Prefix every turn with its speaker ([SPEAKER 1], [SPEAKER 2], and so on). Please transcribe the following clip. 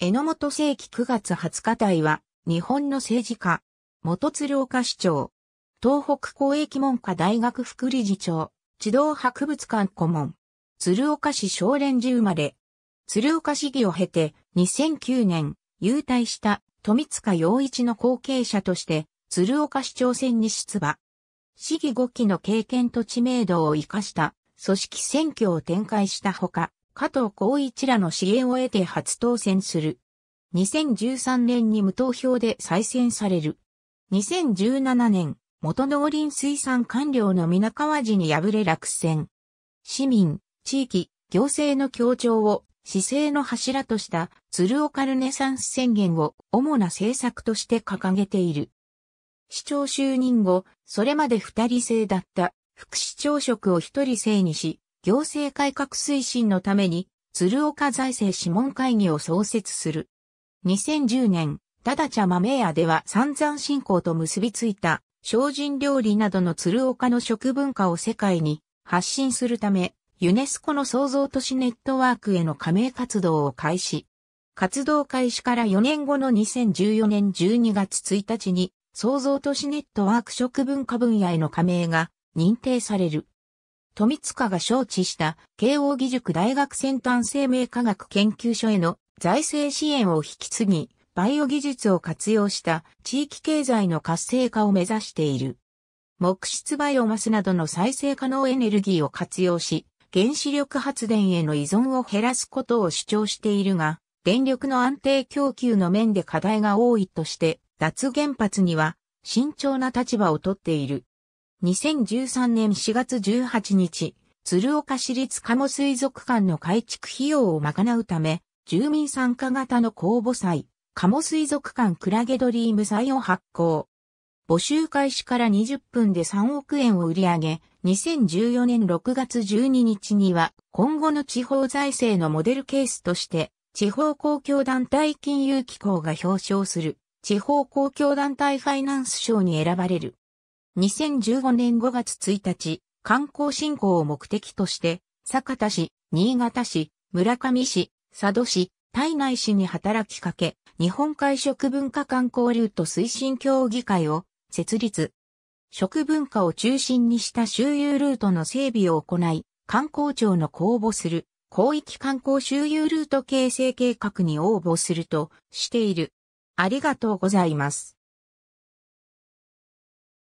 [SPEAKER 1] 榎本世紀9月20日隊は、日本の政治家、元鶴岡市長、東北公益文化大学副理事長、児童博物館顧問、鶴岡市少年寺生まれ、鶴岡市議を経て2009年、優退した富塚洋一の後継者として、鶴岡市長選に出馬。市議5期の経験と知名度を活かした組織選挙を展開したほか、加藤浩一らの支援を得て初当選する。2013年に無投票で再選される。2017年、元農林水産官僚の皆川寺に敗れ落選。市民、地域、行政の協調を、市政の柱とした鶴岡ルネサンス宣言を主な政策として掲げている。市長就任後、それまで二人制だった副市長職を一人制にし、行政改革推進のために、鶴岡財政諮問会議を創設する。2010年、ただま豆屋では散々信仰と結びついた、精進料理などの鶴岡の食文化を世界に発信するため、ユネスコの創造都市ネットワークへの加盟活動を開始。活動開始から4年後の2014年12月1日に、創造都市ネットワーク食文化分野への加盟が認定される。富塚が招致した慶応義塾大学先端生命科学研究所への財政支援を引き継ぎ、バイオ技術を活用した地域経済の活性化を目指している。木質バイオマスなどの再生可能エネルギーを活用し、原子力発電への依存を減らすことを主張しているが、電力の安定供給の面で課題が多いとして、脱原発には慎重な立場をとっている。2013年4月18日、鶴岡市立鴨水族館の改築費用を賄うため、住民参加型の公募祭、鴨水族館クラゲドリーム祭を発行。募集開始から20分で3億円を売り上げ、2014年6月12日には、今後の地方財政のモデルケースとして、地方公共団体金融機構が表彰する、地方公共団体ファイナンス賞に選ばれる。2015年5月1日、観光振興を目的として、酒田市、新潟市、村上市、佐渡市、体内市に働きかけ、日本海食文化観光ルート推進協議会を設立。食文化を中心にした周遊ルートの整備を行い、観光庁の公募する広域観光周遊ルート形成計画に応募するとしている。ありがとうございます。